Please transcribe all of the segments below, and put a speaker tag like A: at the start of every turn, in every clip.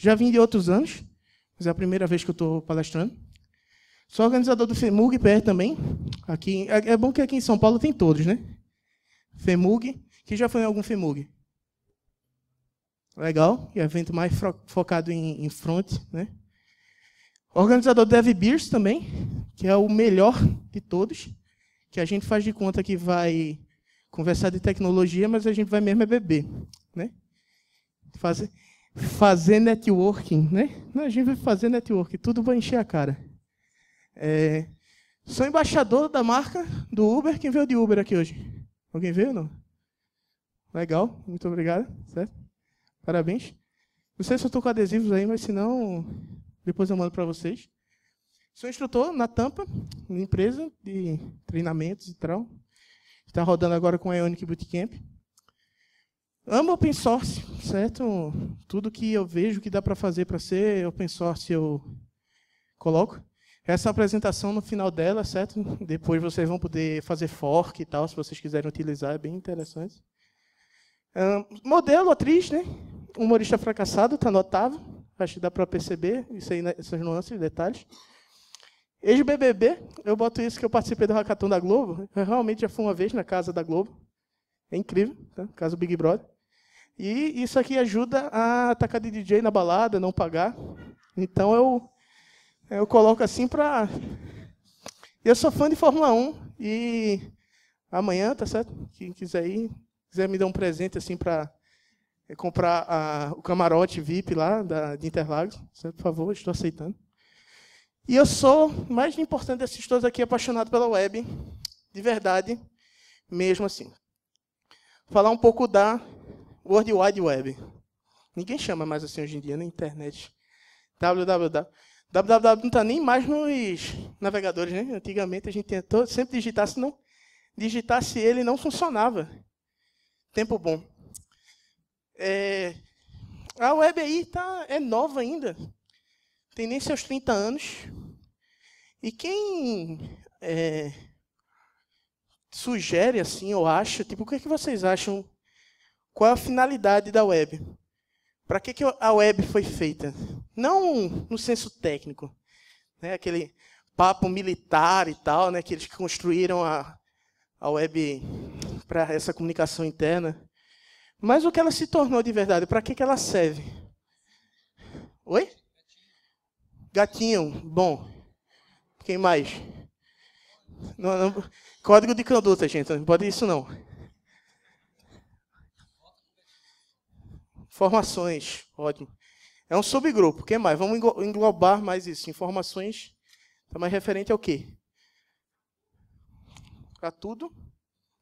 A: Já vim de outros anos, mas é a primeira vez que eu estou palestrando. Sou organizador do FEMUG PR também. Aqui, é, é bom que aqui em São Paulo tem todos, né? FEMUG. Quem já foi em algum FEMUG? Legal. E evento mais focado em, em front, né? Organizador do Dev Beers também, que é o melhor de todos. Que a gente faz de conta que vai conversar de tecnologia, mas a gente vai mesmo é beber, né? Fazer fazer networking, né? Não, a gente vai fazer networking, tudo vai encher a cara. É, sou embaixador da marca do Uber. Quem veio de Uber aqui hoje? Alguém veio ou não? Legal, muito obrigado, certo? Parabéns. Não sei se eu estou com adesivos aí, mas se não, depois eu mando para vocês. Sou instrutor na Tampa, uma empresa de treinamentos e tal. Está rodando agora com a Ionic Bootcamp. Amo open source, certo? Tudo que eu vejo que dá para fazer para ser open source eu coloco. Essa é apresentação no final dela, certo? Depois vocês vão poder fazer fork e tal, se vocês quiserem utilizar, é bem interessante. Um, modelo, atriz, né? Humorista fracassado, está notável. Acho que dá para perceber isso aí, né, essas nuances, detalhes. Ex-BBB, eu boto isso que eu participei do Hackathon da Globo. Eu realmente já fui uma vez na casa da Globo. É incrível, tá? Casa Big Brother. E isso aqui ajuda a atacar de DJ na balada, não pagar. Então eu eu coloco assim para eu sou fã de Fórmula 1 e amanhã, tá certo? Quem quiser ir, quiser me dar um presente assim para é, comprar a, o camarote VIP lá da, de Interlagos, tá certo? por favor, estou aceitando. E eu sou, mais importante desses todos aqui, apaixonado pela web, de verdade, mesmo assim. Falar um pouco da World Wide Web. Ninguém chama mais assim hoje em dia na né? internet. www. www não está nem mais nos navegadores, né? Antigamente a gente tentou sempre digitar, se não digitasse ele não funcionava. Tempo bom. É, a web aí tá, é nova ainda. Tem nem seus 30 anos. E quem é, sugere assim, eu acho, tipo, o que, é que vocês acham qual é a finalidade da web? Para que, que a web foi feita? Não no senso técnico, né? aquele papo militar e tal, né? que eles construíram a, a web para essa comunicação interna. Mas o que ela se tornou de verdade? Para que, que ela serve? Oi? Gatinho, bom. Quem mais? Não, não, código de conduta, gente. Não pode isso não. informações, ótimo. É um subgrupo. O que mais? Vamos englobar mais isso. Informações. Está mais referente ao quê? Para tudo.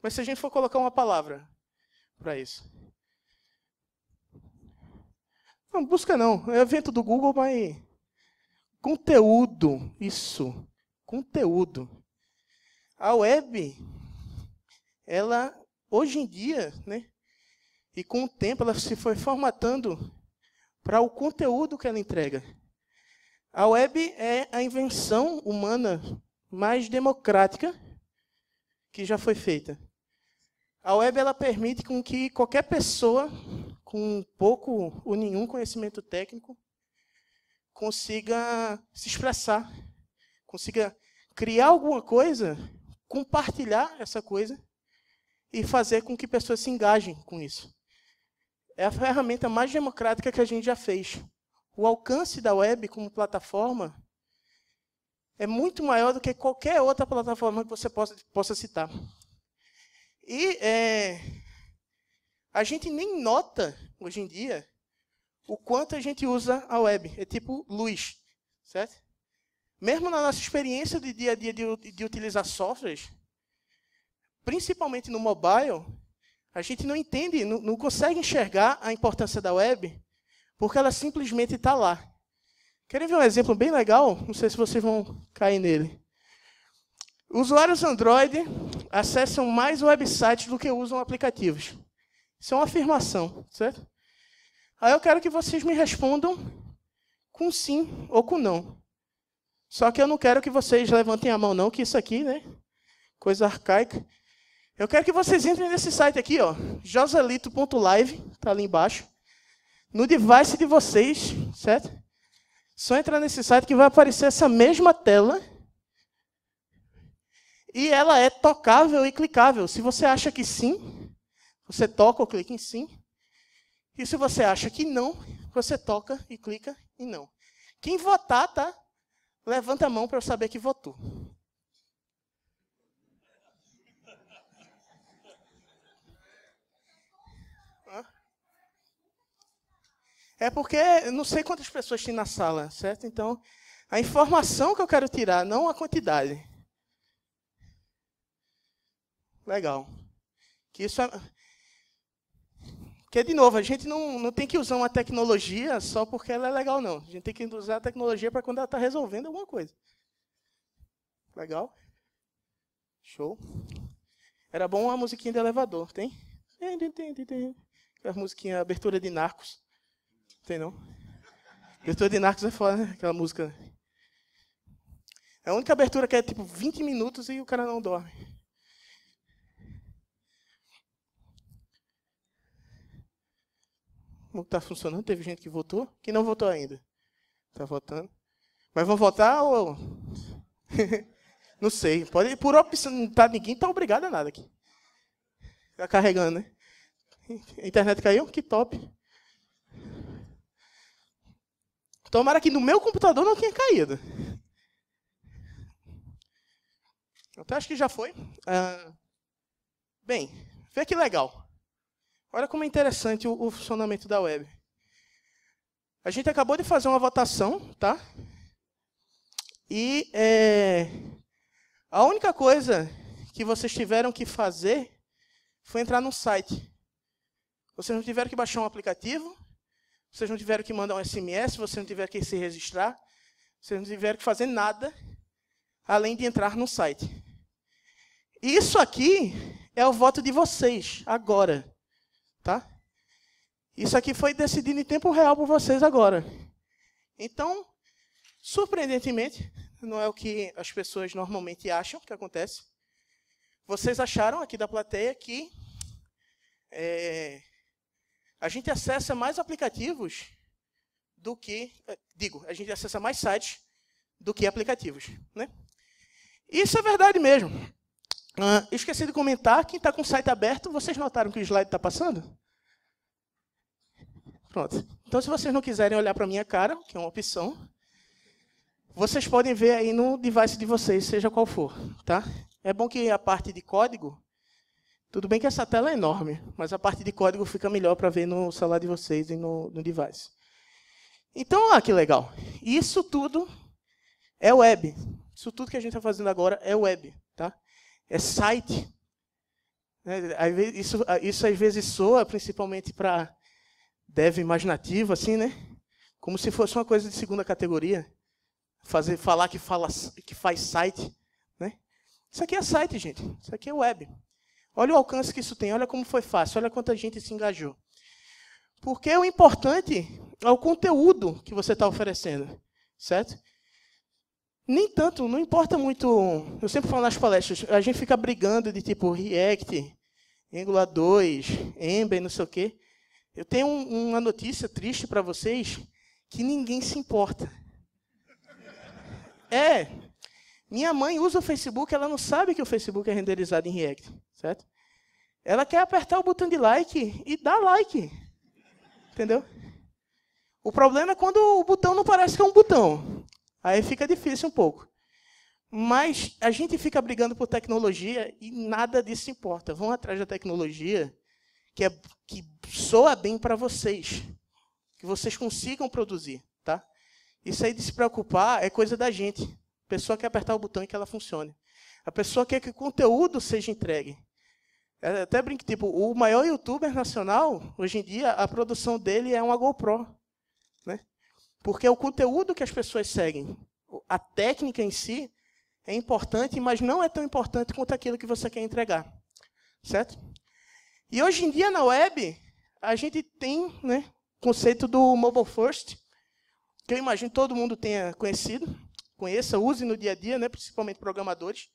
A: Mas se a gente for colocar uma palavra para isso. Não, busca não. É evento do Google, mas. Conteúdo. Isso. Conteúdo. A web, ela, hoje em dia, né? E com o tempo ela se foi formatando para o conteúdo que ela entrega. A web é a invenção humana mais democrática que já foi feita. A web ela permite com que qualquer pessoa com pouco ou nenhum conhecimento técnico consiga se expressar, consiga criar alguma coisa, compartilhar essa coisa e fazer com que pessoas se engajem com isso é a ferramenta mais democrática que a gente já fez. O alcance da web como plataforma é muito maior do que qualquer outra plataforma que você possa, possa citar. E é, a gente nem nota, hoje em dia, o quanto a gente usa a web. É tipo luz, certo? Mesmo na nossa experiência de dia a dia de, de utilizar softwares, principalmente no mobile, a gente não entende, não, não consegue enxergar a importância da web, porque ela simplesmente está lá. Querem ver um exemplo bem legal? Não sei se vocês vão cair nele. Usuários Android acessam mais websites do que usam aplicativos. Isso é uma afirmação, certo? Aí eu quero que vocês me respondam com sim ou com não. Só que eu não quero que vocês levantem a mão, não, que isso aqui, né? Coisa arcaica. Eu quero que vocês entrem nesse site aqui, ó, joselito.live, tá ali embaixo. No device de vocês, certo? Só entrar nesse site que vai aparecer essa mesma tela. E ela é tocável e clicável. Se você acha que sim, você toca ou clica em sim. E se você acha que não, você toca e clica em não. Quem votar, tá? Levanta a mão para eu saber que votou. É porque não sei quantas pessoas tem na sala, certo? Então, a informação que eu quero tirar, não a quantidade. Legal. Que isso é... é de novo, a gente não, não tem que usar uma tecnologia só porque ela é legal, não. A gente tem que usar a tecnologia para quando ela está resolvendo alguma coisa. Legal? Show. Era bom a musiquinha de elevador, tem? Tem, tem, tem, tem. Aquela musiquinha, abertura de Narcos. Tem não? Abertura de Narcos é foda, né? Aquela música. Né? É a única abertura que é tipo 20 minutos e o cara não dorme. Como está funcionando? Teve gente que votou, que não votou ainda. Está votando. Mas vão votar ou. não sei. Pode, por opção, tá, ninguém está obrigado a nada aqui. Está carregando, né? A internet caiu? Que top. Tomara que no meu computador não tenha caído. Eu até acho que já foi. Ah, bem, vê que legal. Olha como é interessante o, o funcionamento da web. A gente acabou de fazer uma votação, tá? E é, a única coisa que vocês tiveram que fazer foi entrar no site. Vocês não tiveram que baixar um aplicativo, vocês não tiveram que mandar um SMS, vocês não tiveram que se registrar, vocês não tiveram que fazer nada além de entrar no site. Isso aqui é o voto de vocês agora, tá? Isso aqui foi decidido em tempo real por vocês agora. Então, surpreendentemente, não é o que as pessoas normalmente acham que acontece. Vocês acharam aqui da plateia que é, a gente acessa mais aplicativos do que. Eh, digo, a gente acessa mais sites do que aplicativos. Né? Isso é verdade mesmo. Uh, esqueci de comentar, quem está com o site aberto, vocês notaram que o slide está passando? Pronto. Então, se vocês não quiserem olhar para minha cara, que é uma opção, vocês podem ver aí no device de vocês, seja qual for. Tá? É bom que a parte de código tudo bem que essa tela é enorme, mas a parte de código fica melhor para ver no celular de vocês e no, no device. Então, olha ah, que legal. Isso tudo é web. Isso tudo que a gente está fazendo agora é web. Tá? É site. Né, isso, isso às vezes soa, principalmente para dev imaginativo, assim, né? Como se fosse uma coisa de segunda categoria. Fazer, falar que, fala, que faz site. Né? Isso aqui é site, gente. Isso aqui é web. Olha o alcance que isso tem, olha como foi fácil, olha quanta gente se engajou. Porque o importante é o conteúdo que você está oferecendo, certo? Nem tanto, não importa muito. Eu sempre falo nas palestras, a gente fica brigando de tipo React, Angular 2, Ember, não sei o quê. Eu tenho uma notícia triste para vocês que ninguém se importa. É, minha mãe usa o Facebook, ela não sabe que o Facebook é renderizado em React, certo? Ela quer apertar o botão de like e dar like. Entendeu? O problema é quando o botão não parece que é um botão. Aí fica difícil um pouco. Mas a gente fica brigando por tecnologia e nada disso importa. Vão atrás da tecnologia que, é, que soa bem para vocês. Que vocês consigam produzir. tá? Isso aí de se preocupar é coisa da gente. A pessoa quer apertar o botão e que ela funcione. A pessoa quer que o conteúdo seja entregue. É, até brinque, tipo, o maior youtuber nacional, hoje em dia, a produção dele é uma GoPro. Né? Porque é o conteúdo que as pessoas seguem. A técnica em si é importante, mas não é tão importante quanto aquilo que você quer entregar. Certo? E hoje em dia, na web, a gente tem né, o conceito do mobile first, que eu imagino todo mundo tenha conhecido conheça, use no dia a dia, né, principalmente programadores.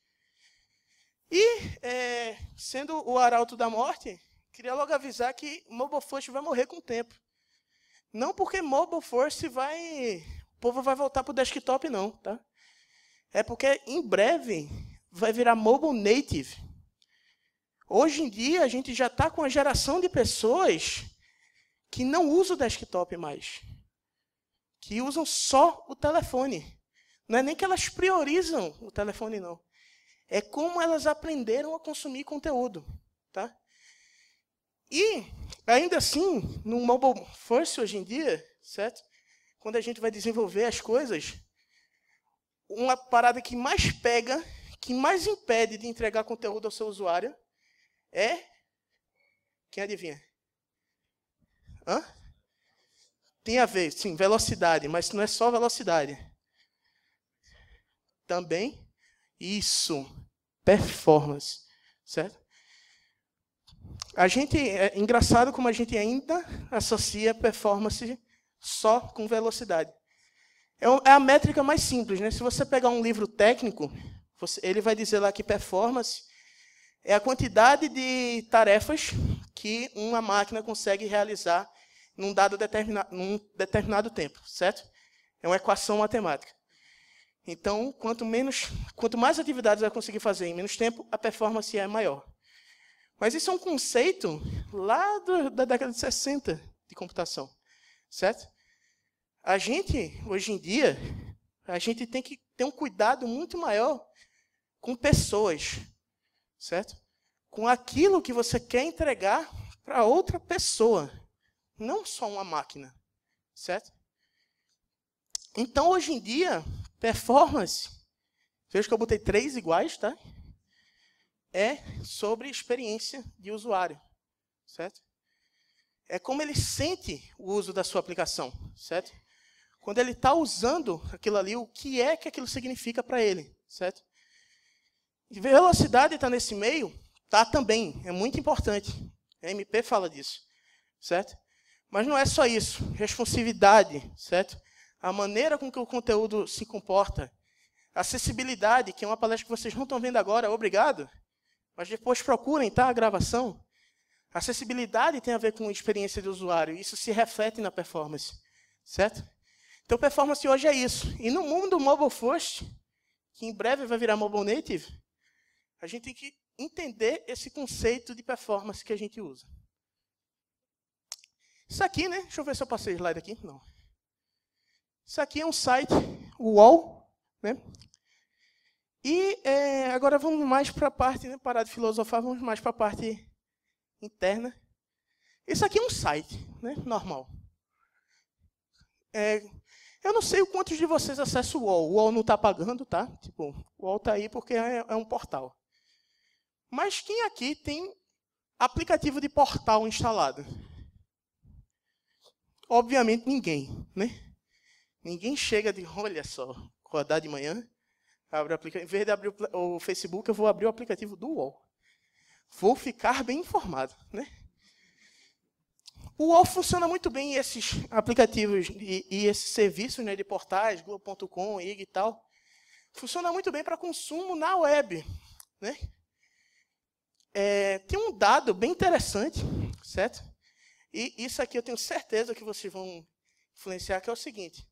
A: E, é, sendo o arauto da morte, queria logo avisar que Mobile first vai morrer com o tempo. Não porque Mobile first vai. O povo vai voltar para o desktop, não, tá? É porque em breve vai virar Mobile Native. Hoje em dia a gente já está com uma geração de pessoas que não usam o desktop mais. Que usam só o telefone. Não é nem que elas priorizam o telefone, não. É como elas aprenderam a consumir conteúdo. Tá? E, ainda assim, no mobile first hoje em dia, certo? quando a gente vai desenvolver as coisas, uma parada que mais pega, que mais impede de entregar conteúdo ao seu usuário é. Quem adivinha? Hã? Tem a ver, sim, velocidade, mas não é só velocidade também. Isso, performance, certo? A gente é engraçado como a gente ainda associa performance só com velocidade. É, é a métrica mais simples, né? Se você pegar um livro técnico, você, ele vai dizer lá que performance é a quantidade de tarefas que uma máquina consegue realizar num dado determinado num determinado tempo, certo? É uma equação matemática. Então, quanto, menos, quanto mais atividades eu conseguir fazer em menos tempo, a performance é maior. Mas isso é um conceito lá do, da década de 60 de computação, certo? A gente, hoje em dia, a gente tem que ter um cuidado muito maior com pessoas, certo? Com aquilo que você quer entregar para outra pessoa, não só uma máquina, certo? Então, hoje em dia, Performance, veja que eu botei três iguais, tá? É sobre experiência de usuário, certo? É como ele sente o uso da sua aplicação, certo? Quando ele está usando aquilo ali, o que é que aquilo significa para ele, certo? E velocidade está nesse meio, tá também, é muito importante. A MP fala disso, certo? Mas não é só isso. Responsividade, certo? a maneira com que o conteúdo se comporta, acessibilidade, que é uma palestra que vocês não estão vendo agora, obrigado, mas depois procurem, tá, a gravação. Acessibilidade tem a ver com experiência do usuário, isso se reflete na performance, certo? Então, performance hoje é isso. E no mundo mobile first, que em breve vai virar mobile native, a gente tem que entender esse conceito de performance que a gente usa. Isso aqui, né? Deixa eu ver se eu passei slide aqui. Não. Isso aqui é um site, o UOL. Né? E é, agora vamos mais para a parte, né, parar de filosofar, vamos mais para a parte interna. Isso aqui é um site, né, normal. É, eu não sei o quantos de vocês acessam o UOL. O UOL não está pagando, tá? Tipo, o UOL está aí porque é, é um portal. Mas quem aqui tem aplicativo de portal instalado? Obviamente ninguém, né? Ninguém chega de, olha só, acordar de manhã, abre o aplicativo. Em vez de abrir o Facebook, eu vou abrir o aplicativo do UOL. Vou ficar bem informado, né? O UOL funciona muito bem, esses aplicativos e, e esses serviços né, de portais, Google.com, IG e tal, funciona muito bem para consumo na web. Né? É, tem um dado bem interessante, certo? E isso aqui eu tenho certeza que vocês vão influenciar, que é o seguinte.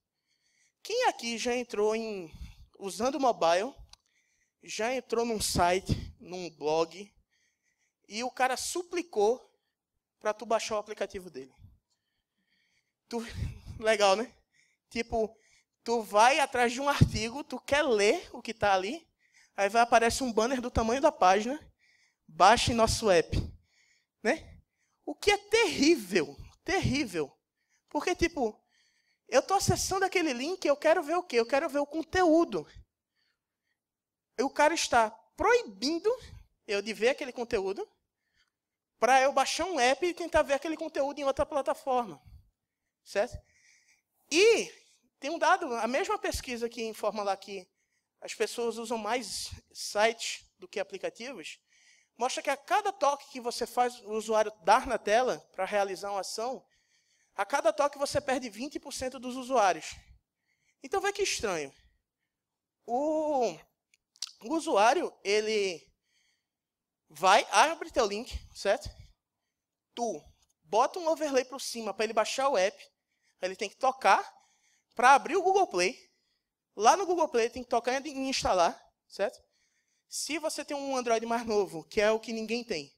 A: Quem aqui já entrou em usando o mobile, já entrou num site, num blog e o cara suplicou para tu baixar o aplicativo dele? Tu, legal, né? Tipo, tu vai atrás de um artigo, tu quer ler o que está ali, aí vai aparecer um banner do tamanho da página, baixe nosso app, né? O que é terrível, terrível, porque tipo eu estou acessando aquele link, eu quero ver o quê? Eu quero ver o conteúdo. E o cara está proibindo eu de ver aquele conteúdo para eu baixar um app e tentar ver aquele conteúdo em outra plataforma. Certo? E tem um dado, a mesma pesquisa que informa lá que as pessoas usam mais sites do que aplicativos, mostra que a cada toque que você faz o usuário dar na tela para realizar uma ação, a cada toque você perde 20% dos usuários. Então vê que estranho. O, o usuário, ele vai, abre teu link, certo? Tu bota um overlay por cima para ele baixar o app. Ele tem que tocar para abrir o Google Play. Lá no Google Play tem que tocar e instalar, certo? Se você tem um Android mais novo, que é o que ninguém tem,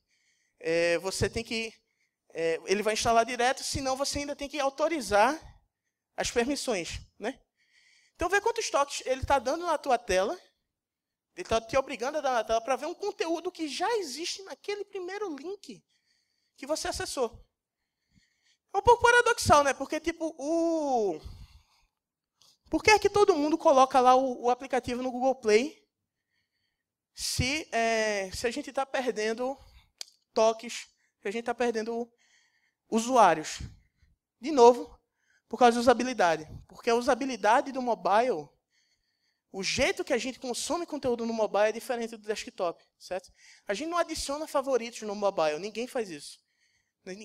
A: é, você tem que é, ele vai instalar direto, senão você ainda tem que autorizar as permissões. Né? Então vê quantos toques ele está dando na tua tela, ele está te obrigando a dar na tela para ver um conteúdo que já existe naquele primeiro link que você acessou. É um pouco paradoxal, né? Porque, tipo, o. Por que é que todo mundo coloca lá o, o aplicativo no Google Play se, é, se a gente está perdendo toques, se a gente está perdendo usuários. De novo, por causa da usabilidade. Porque a usabilidade do mobile, o jeito que a gente consome conteúdo no mobile é diferente do desktop, certo? A gente não adiciona favoritos no mobile, ninguém faz isso.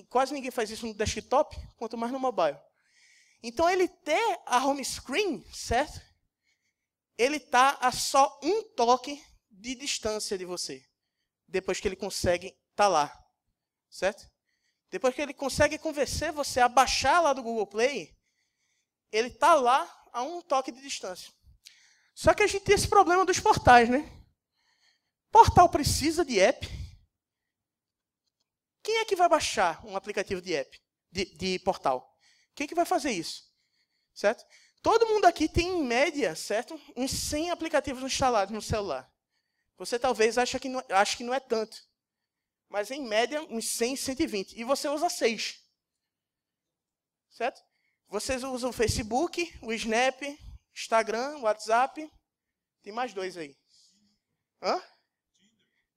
A: Quase ninguém faz isso no desktop, quanto mais no mobile. Então ele ter a home screen, certo? Ele está a só um toque de distância de você, depois que ele consegue estar tá lá, certo? Depois que ele consegue convencer você a baixar lá do Google Play, ele está lá a um toque de distância. Só que a gente tem esse problema dos portais, né? Portal precisa de app. Quem é que vai baixar um aplicativo de app, de, de portal? Quem é que vai fazer isso? Certo? Todo mundo aqui tem, em média, certo? uns 100 aplicativos instalados no celular. Você talvez ache que não, ache que não é tanto. Mas em média, uns 100, 120. E você usa 6. Certo? Vocês usam o Facebook, o Snap, Instagram, WhatsApp. Tem mais dois aí. Hã?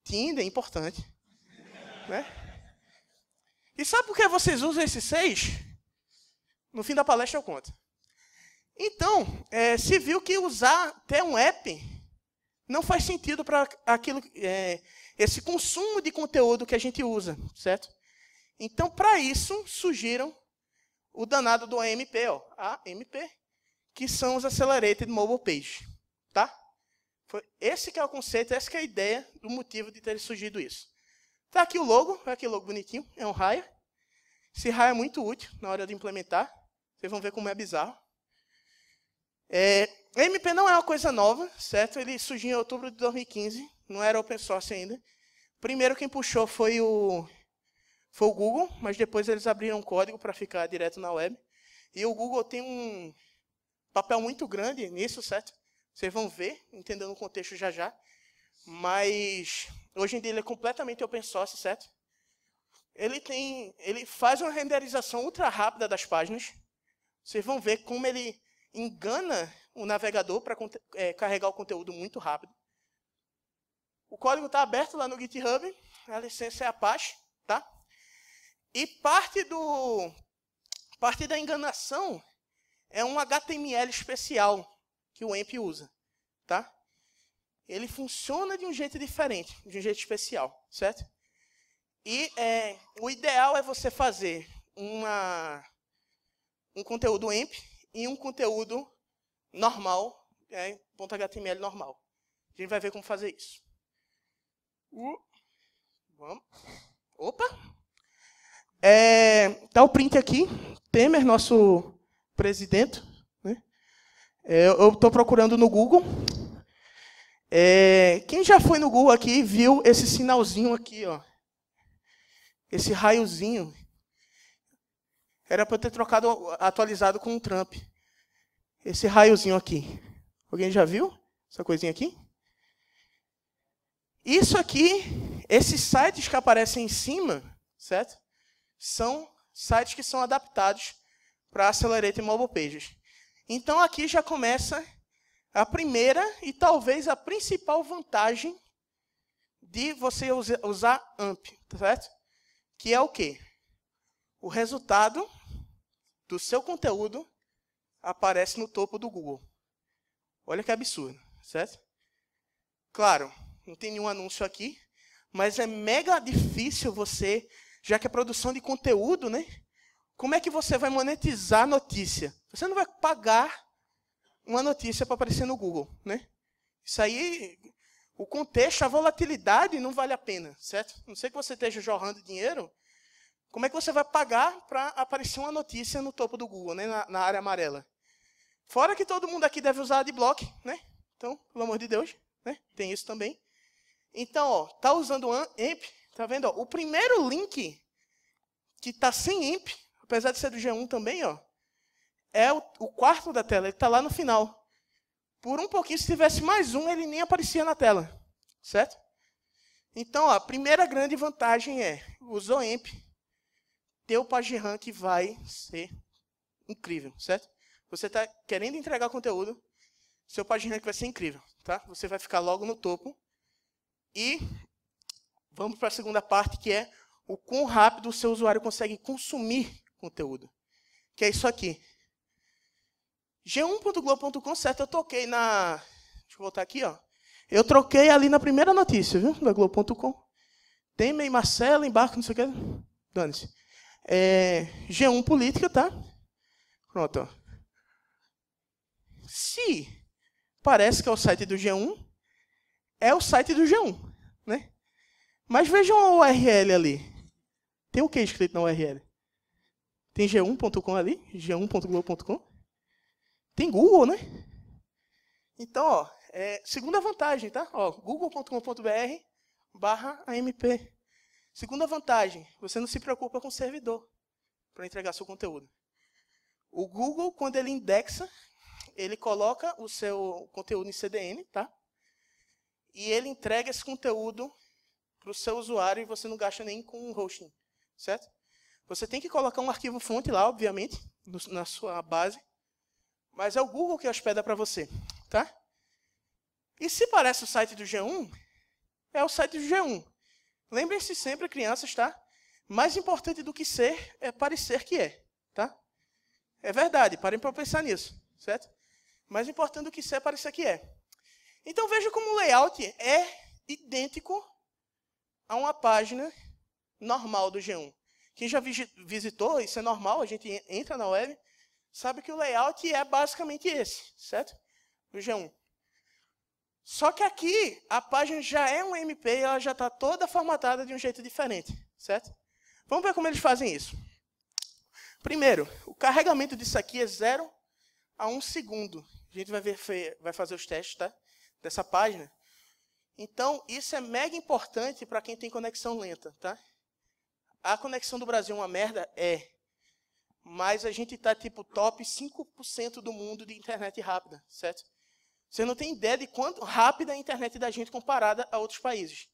A: Tinder, é importante. né? E sabe por que vocês usam esses seis? No fim da palestra eu conto. Então, é, se viu que usar até um app não faz sentido para aquilo é, esse consumo de conteúdo que a gente usa, certo? Então, para isso, surgiram o danado do AMP, ó, AMP, que são os Accelerated Mobile Page, tá? Foi esse que é o conceito, essa que é a ideia do motivo de ter surgido isso. Tá aqui o logo, olha tá que logo bonitinho, é um raio. Esse raio é muito útil na hora de implementar. Vocês vão ver como é bizarro. É, MP não é uma coisa nova, certo? Ele surgiu em outubro de 2015 não era open source ainda. Primeiro quem puxou foi o, foi o Google, mas depois eles abriram um código para ficar direto na web. E o Google tem um papel muito grande nisso, certo? Vocês vão ver, entendendo o contexto já já. Mas hoje em dia ele é completamente open source, certo? Ele tem, ele faz uma renderização ultra rápida das páginas. Vocês vão ver como ele engana o navegador para é, carregar o conteúdo muito rápido. O código está aberto lá no GitHub, a licença é Apache, tá? E parte do parte da enganação é um HTML especial que o AMP usa, tá? Ele funciona de um jeito diferente, de um jeito especial, certo? E é, o ideal é você fazer uma, um conteúdo AMP e um conteúdo normal, é, .html normal. A gente vai ver como fazer isso. Hum. Vamos. Opa! É, tá o print aqui. Temer, nosso presidente. Né? É, eu estou procurando no Google. É, quem já foi no Google aqui viu esse sinalzinho aqui, ó. Esse raiozinho. Era para eu ter trocado, atualizado com o Trump. Esse raiozinho aqui. Alguém já viu essa coisinha aqui? Isso aqui, esses sites que aparecem em cima, certo? São sites que são adaptados para e Mobile Pages. Então aqui já começa a primeira e talvez a principal vantagem de você usar AMP, tá certo? Que é o quê? O resultado do seu conteúdo aparece no topo do Google. Olha que absurdo, certo? Claro, não tem nenhum anúncio aqui, mas é mega difícil você, já que é produção de conteúdo, né? Como é que você vai monetizar a notícia? Você não vai pagar uma notícia para aparecer no Google, né? Isso aí, o contexto, a volatilidade não vale a pena, certo? Não sei que você esteja jorrando dinheiro, como é que você vai pagar para aparecer uma notícia no topo do Google, né, na, na, área amarela? Fora que todo mundo aqui deve usar adblock, né? Então, pelo amor de Deus, né? Tem isso também. Então, ó, tá usando AMP, tá vendo? Ó, o primeiro link que tá sem AMP, apesar de ser do G1 também, ó, é o, o quarto da tela, ele tá lá no final. Por um pouquinho, se tivesse mais um, ele nem aparecia na tela, certo? Então, ó, a primeira grande vantagem é, usou AMP, teu Rank vai ser incrível, certo? Você está querendo entregar conteúdo, seu Rank vai ser incrível, tá? Você vai ficar logo no topo e vamos para a segunda parte, que é o quão rápido o seu usuário consegue consumir conteúdo. Que é isso aqui. G1.globo.com, certo? Eu toquei na. Deixa eu voltar aqui, ó. Eu troquei ali na primeira notícia, viu? Da Globo.com. tem e Marcelo embarca, não sei o que. Dane-se. É, G1 Política, tá? Pronto. Ó. Se parece que é o site do G1, é o site do G1. Né? Mas vejam a URL ali. Tem o que escrito na URL? Tem g1.com ali, g1.globo.com. Tem Google, né? Então, ó, é, segunda vantagem, tá? Google.com.br barra AMP. Segunda vantagem, você não se preocupa com o servidor para entregar seu conteúdo. O Google, quando ele indexa, ele coloca o seu conteúdo em CDN, tá? e ele entrega esse conteúdo para o seu usuário e você não gasta nem com hosting, certo? Você tem que colocar um arquivo fonte lá, obviamente, no, na sua base, mas é o Google que hospeda para você, tá? E se parece o site do G1, é o site do G1. Lembrem-se sempre, crianças, tá? Mais importante do que ser é parecer que é, tá? É verdade, parem para pensar nisso, certo? Mais importante do que ser é parecer que é. Então veja como o layout é idêntico a uma página normal do G1. Quem já visitou, isso é normal, a gente entra na web, sabe que o layout é basicamente esse, certo? Do G1. Só que aqui a página já é um MP e ela já está toda formatada de um jeito diferente, certo? Vamos ver como eles fazem isso. Primeiro, o carregamento disso aqui é 0 a 1 um segundo. A gente vai, ver, vai fazer os testes, tá? dessa página. Então, isso é mega importante para quem tem conexão lenta, tá? A conexão do Brasil é uma merda? É. Mas a gente está tipo top 5% do mundo de internet rápida, certo? Você não tem ideia de quanto rápida é a internet da gente comparada a outros países.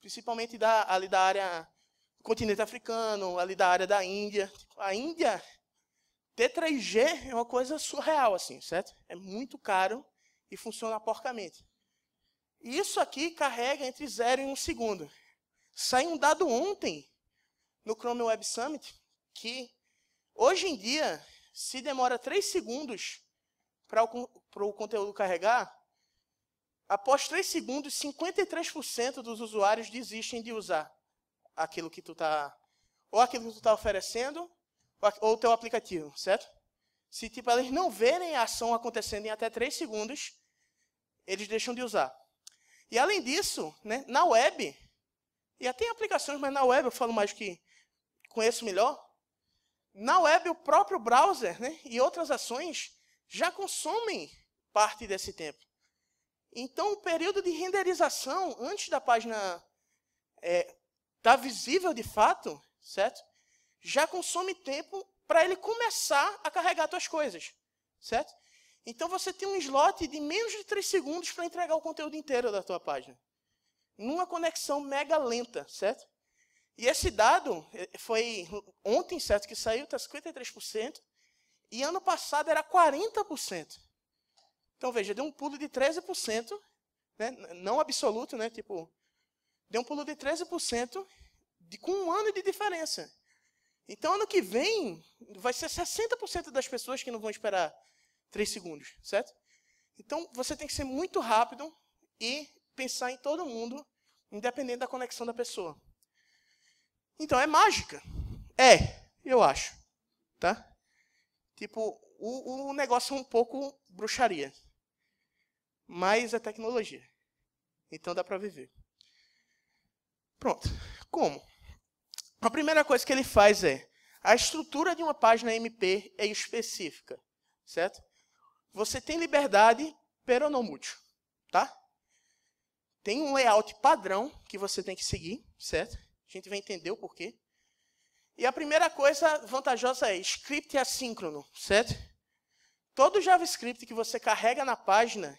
A: Principalmente da, ali da área do continente africano, ali da área da Índia. A Índia, ter 3G é uma coisa surreal, assim, certo? É muito caro e funciona porcamente. E isso aqui carrega entre 0 e 1 um segundo. Saiu um dado ontem no Chrome Web Summit que hoje em dia, se demora 3 segundos para o conteúdo carregar, após 3 segundos, 53% dos usuários desistem de usar aquilo que tu está ou aquilo que tu está oferecendo, ou o teu aplicativo, certo? Se tipo, eles não verem a ação acontecendo em até 3 segundos, eles deixam de usar. E além disso, né, na web, e até em aplicações, mas na web eu falo mais que conheço melhor, na web o próprio browser né, e outras ações já consomem parte desse tempo. Então, o período de renderização antes da página é, estar tá visível de fato, certo? Já consome tempo para ele começar a carregar suas coisas, certo? Então você tem um slot de menos de 3 segundos para entregar o conteúdo inteiro da tua página. Numa conexão mega lenta, certo? E esse dado eh, foi ontem, certo, que saiu, está 53%. E ano passado era 40%. Então veja, deu um pulo de 13%, né? não absoluto, né? Tipo, deu um pulo de 13% de, com um ano de diferença. Então ano que vem vai ser 60% das pessoas que não vão esperar 3 segundos, certo? Então, você tem que ser muito rápido e pensar em todo mundo, independente da conexão da pessoa. Então, é mágica. É, eu acho. Tá? Tipo, o, o negócio é um pouco bruxaria. Mas é tecnologia. Então dá para viver. Pronto. Como? A primeira coisa que ele faz é a estrutura de uma página MP é específica, certo? Você tem liberdade, pero não mútil, tá? Tem um layout padrão que você tem que seguir, certo? A gente vai entender o porquê. E a primeira coisa vantajosa é script assíncrono, certo? Todo JavaScript que você carrega na página,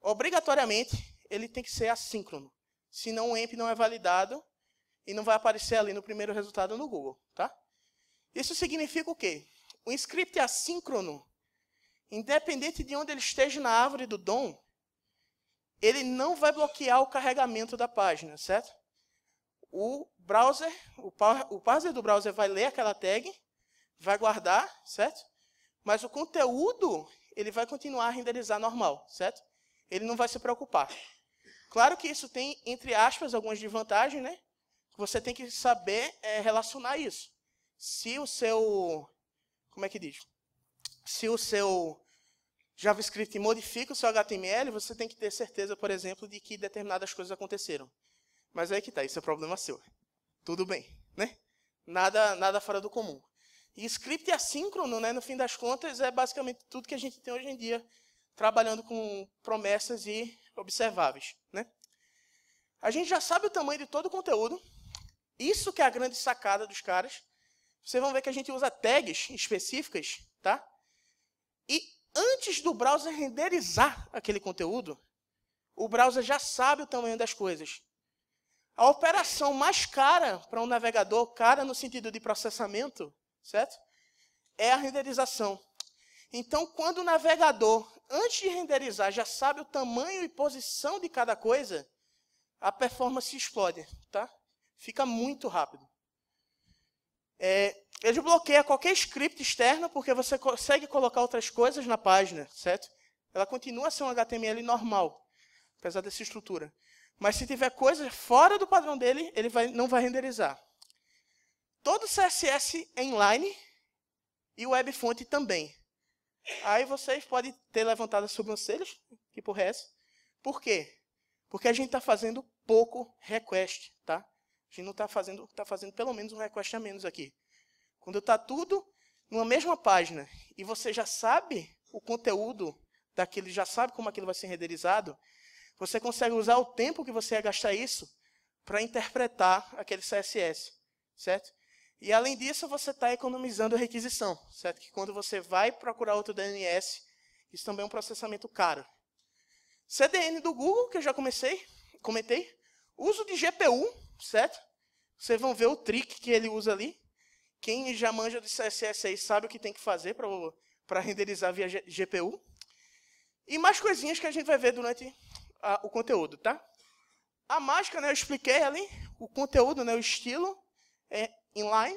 A: obrigatoriamente, ele tem que ser assíncrono. Senão o AMP não é validado e não vai aparecer ali no primeiro resultado no Google, tá? Isso significa o quê? Um script assíncrono, Independente de onde ele esteja na árvore do dom, ele não vai bloquear o carregamento da página, certo? O browser, o, o parser do browser vai ler aquela tag, vai guardar, certo? Mas o conteúdo, ele vai continuar a renderizar normal, certo? Ele não vai se preocupar. Claro que isso tem, entre aspas, algumas desvantagens, né? Você tem que saber é, relacionar isso. Se o seu. Como é que diz? se o seu JavaScript modifica o seu HTML, você tem que ter certeza, por exemplo, de que determinadas coisas aconteceram. Mas aí que está, isso é problema seu. Tudo bem, né? Nada, nada fora do comum. E script assíncrono, né, no fim das contas, é basicamente tudo que a gente tem hoje em dia, trabalhando com promessas e observáveis. Né? A gente já sabe o tamanho de todo o conteúdo. Isso que é a grande sacada dos caras. Vocês vão ver que a gente usa tags específicas, tá? E antes do browser renderizar aquele conteúdo, o browser já sabe o tamanho das coisas. A operação mais cara para um navegador, cara no sentido de processamento, certo? É a renderização. Então, quando o navegador, antes de renderizar, já sabe o tamanho e posição de cada coisa, a performance explode, tá? Fica muito rápido. É, ele bloqueia qualquer script externo, porque você consegue colocar outras coisas na página, certo? Ela continua a ser um HTML normal, apesar dessa estrutura. Mas se tiver coisas fora do padrão dele, ele vai, não vai renderizar. Todo CSS é inline e web fonte também. Aí vocês podem ter levantado as sobrancelhas, que porra resto. É Por quê? Porque a gente está fazendo pouco request, tá? A gente não está fazendo, está fazendo pelo menos um request a menos aqui. Quando está tudo numa mesma página e você já sabe o conteúdo daquele, já sabe como aquilo vai ser renderizado, você consegue usar o tempo que você ia gastar isso para interpretar aquele CSS, certo? E além disso, você está economizando a requisição, certo? Que quando você vai procurar outro DNS, isso também é um processamento caro. CDN do Google, que eu já comecei, comentei. Uso de GPU, certo? Vocês vão ver o trick que ele usa ali. Quem já manja do CSS aí sabe o que tem que fazer para renderizar via GPU. E mais coisinhas que a gente vai ver durante a, o conteúdo, tá? A mágica, né, eu expliquei ali, o conteúdo, né, o estilo é inline.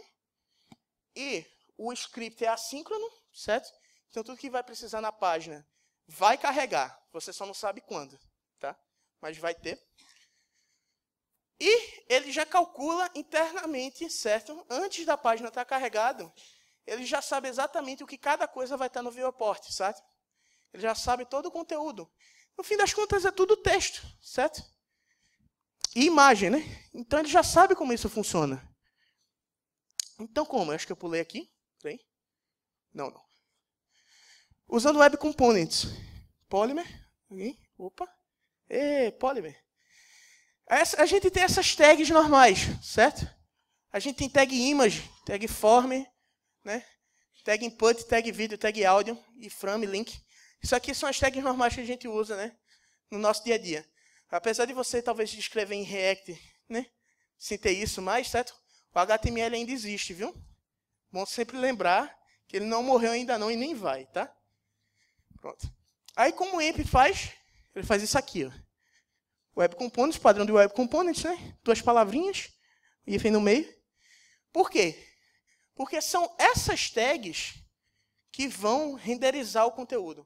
A: E o script é assíncrono, certo? Então tudo que vai precisar na página vai carregar. Você só não sabe quando, tá? Mas vai ter. E ele já calcula internamente, certo? Antes da página estar tá carregada, ele já sabe exatamente o que cada coisa vai estar tá no viewport, certo? Ele já sabe todo o conteúdo. No fim das contas, é tudo texto, certo? E imagem, né? Então ele já sabe como isso funciona. Então como? Eu acho que eu pulei aqui. Peraí. Não, não. Usando Web Components. Polymer. Alguém? Opa. Ê, Polymer. Essa, a gente tem essas tags normais, certo? A gente tem tag image, tag form, né? tag input, tag vídeo, tag áudio, e frame, link. Isso aqui são as tags normais que a gente usa né? no nosso dia a dia. Apesar de você talvez escrever em React, né? sem ter isso mais, certo? O HTML ainda existe, viu? Bom sempre lembrar que ele não morreu ainda não e nem vai, tá? Pronto. Aí como o AMP faz? Ele faz isso aqui, ó. Web Components, padrão de Web Components, né? Duas palavrinhas, hífen no meio. Por quê? Porque são essas tags que vão renderizar o conteúdo.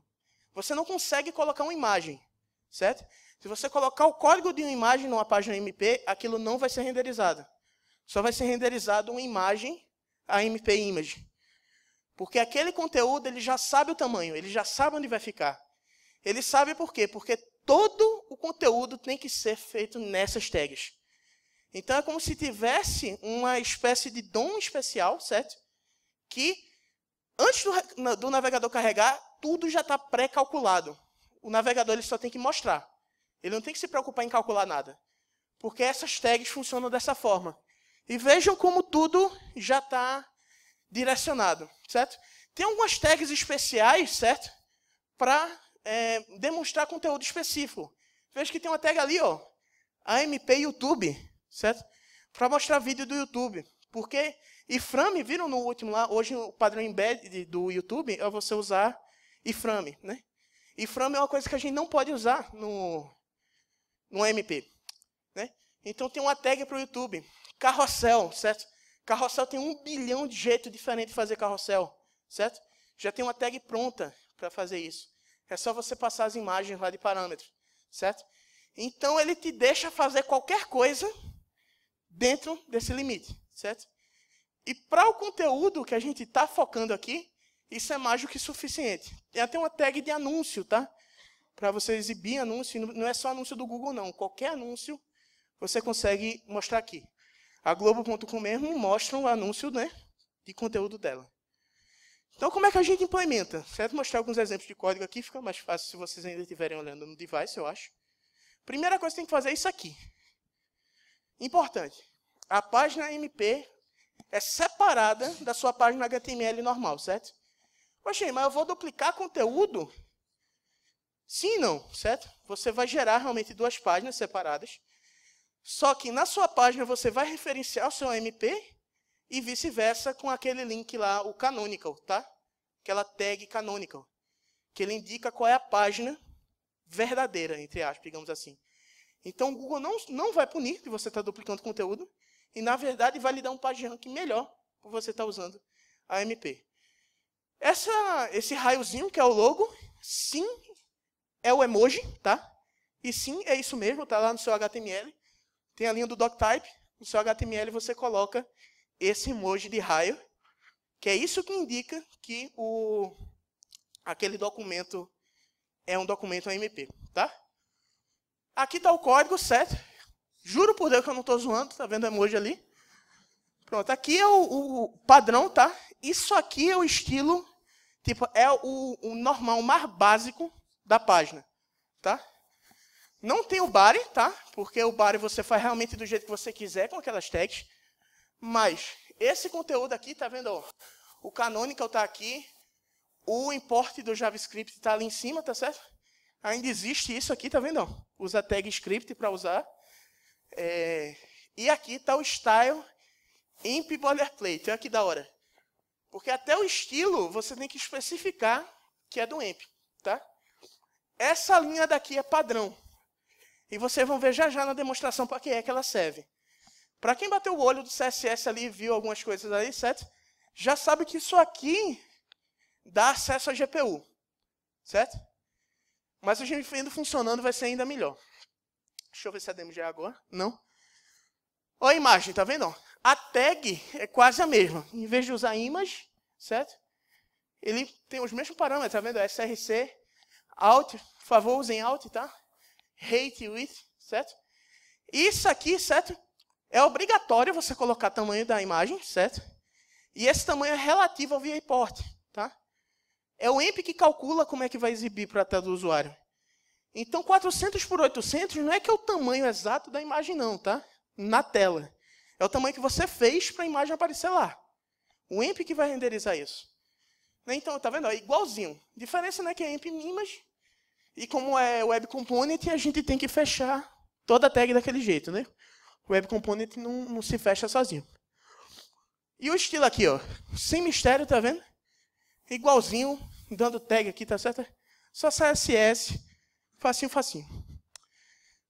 A: Você não consegue colocar uma imagem, certo? Se você colocar o código de uma imagem numa página MP, aquilo não vai ser renderizado. Só vai ser renderizado uma imagem, a MP image. Porque aquele conteúdo, ele já sabe o tamanho, ele já sabe onde vai ficar. Ele sabe por quê? Porque todo o conteúdo tem que ser feito nessas tags. Então é como se tivesse uma espécie de dom especial, certo? Que antes do, do navegador carregar, tudo já está pré-calculado. O navegador ele só tem que mostrar. Ele não tem que se preocupar em calcular nada. Porque essas tags funcionam dessa forma. E vejam como tudo já está direcionado, certo? Tem algumas tags especiais, certo? Para é, demonstrar conteúdo específico. Veja que tem uma tag ali, ó. AMP YouTube, certo? Para mostrar vídeo do YouTube. Porque iframe, viram no último lá, hoje o padrão embed do YouTube é você usar iframe, né? Iframe é uma coisa que a gente não pode usar no, no amp, né? Então tem uma tag para o YouTube. Carrossel, certo? Carrossel tem um bilhão de jeitos diferentes de fazer carrossel, certo? Já tem uma tag pronta para fazer isso. É só você passar as imagens lá de parâmetros. Certo? Então ele te deixa fazer qualquer coisa dentro desse limite, certo? E para o conteúdo que a gente está focando aqui, isso é mais do que suficiente. Tem até uma tag de anúncio, tá? Para você exibir anúncio, não é só anúncio do Google, não. Qualquer anúncio você consegue mostrar aqui. A Globo.com mesmo mostra um anúncio né, de conteúdo dela. Então, como é que a gente implementa? Certo? Mostrar alguns exemplos de código aqui, fica mais fácil se vocês ainda estiverem olhando no device, eu acho. Primeira coisa que tem que fazer é isso aqui. Importante. A página MP é separada da sua página HTML normal, certo? Poxa, mas eu vou duplicar conteúdo? Sim não, certo? Você vai gerar realmente duas páginas separadas. Só que na sua página você vai referenciar o seu MP e vice-versa com aquele link lá, o canonical, tá? Aquela tag canonical, que ele indica qual é a página verdadeira, entre aspas, digamos assim. Então o Google não, não vai punir que você está duplicando conteúdo, e na verdade vai lhe dar um PageRank melhor por você estar tá usando a MP. Essa, esse raiozinho que é o logo, sim, é o emoji, tá? E sim, é isso mesmo, tá lá no seu HTML. Tem a linha do doctype, no seu HTML você coloca esse emoji de raio, que é isso que indica que o, aquele documento é um documento AMP, tá? Aqui está o código, certo? Juro por Deus que eu não estou zoando, Está vendo o emoji ali? Pronto, aqui é o, o padrão, tá? Isso aqui é o estilo, tipo, é o, o normal mais básico da página, tá? Não tem o body, tá? Porque o body você faz realmente do jeito que você quiser com aquelas tags. Mas esse conteúdo aqui, tá vendo? o canonical está aqui, o import do JavaScript está ali em cima, tá certo? Ainda existe isso aqui, tá vendo? usa tag script para usar. É, e aqui está o style imp boilerplate. Olha que da hora. Porque até o estilo você tem que especificar que é do imp, tá? Essa linha daqui é padrão. E vocês vão ver já já na demonstração para que é que ela serve. Para quem bateu o olho do CSS ali e viu algumas coisas aí, certo? Já sabe que isso aqui dá acesso à GPU, certo? Mas a gente vendo funcionando vai ser ainda melhor. Deixa eu ver se é DMG agora. Não. Olha a imagem, tá vendo? A tag é quase a mesma. Em vez de usar image, certo? Ele tem os mesmos parâmetros, tá vendo? SRC, alt, por favor, usem alt, tá? Rate, width, certo? Isso aqui, certo? É obrigatório você colocar tamanho da imagem, certo? E esse tamanho é relativo ao viewport, tá? É o emp que calcula como é que vai exibir para a tela do usuário. Então, 400 por 800 não é que é o tamanho exato da imagem, não, tá? Na tela. É o tamanho que você fez para a imagem aparecer lá. O emp que vai renderizar isso. Né? Então, tá vendo? É igualzinho. A diferença é que é emp image e como é Web Component, a gente tem que fechar toda a tag daquele jeito, né? O Web Component não, não se fecha sozinho. E o estilo aqui, ó, sem mistério, tá vendo? Igualzinho, dando tag aqui, tá certo? Só CSS, facinho, facinho.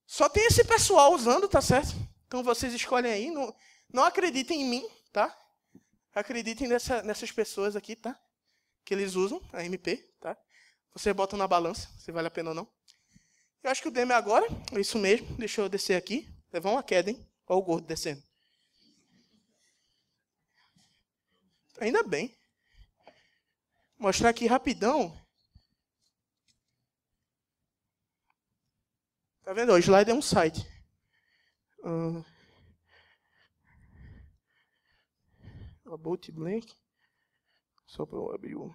A: Só tem esse pessoal usando, tá certo? Então vocês escolhem aí, não, não acreditem em mim, tá? Acreditem nessa, nessas pessoas aqui, tá? Que eles usam, a MP, tá? você botam na balança, se vale a pena ou não. Eu acho que o demo é agora, é isso mesmo, deixa eu descer aqui. Levar uma queda, hein? Olha o gordo descendo. Ainda bem. Mostrar aqui rapidão. Tá vendo? O slide é um site. Uh, about blank. Só para eu abrir o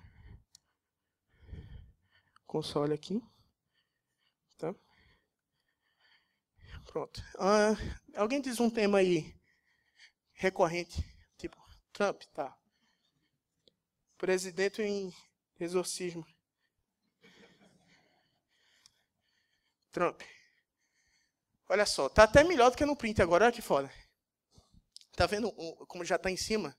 A: console aqui. Pronto. Ah, alguém diz um tema aí recorrente, tipo Trump, tá? Presidente em exorcismo. Trump. Olha só, tá até melhor do que no print agora, olha que foda. Tá vendo como já tá em cima?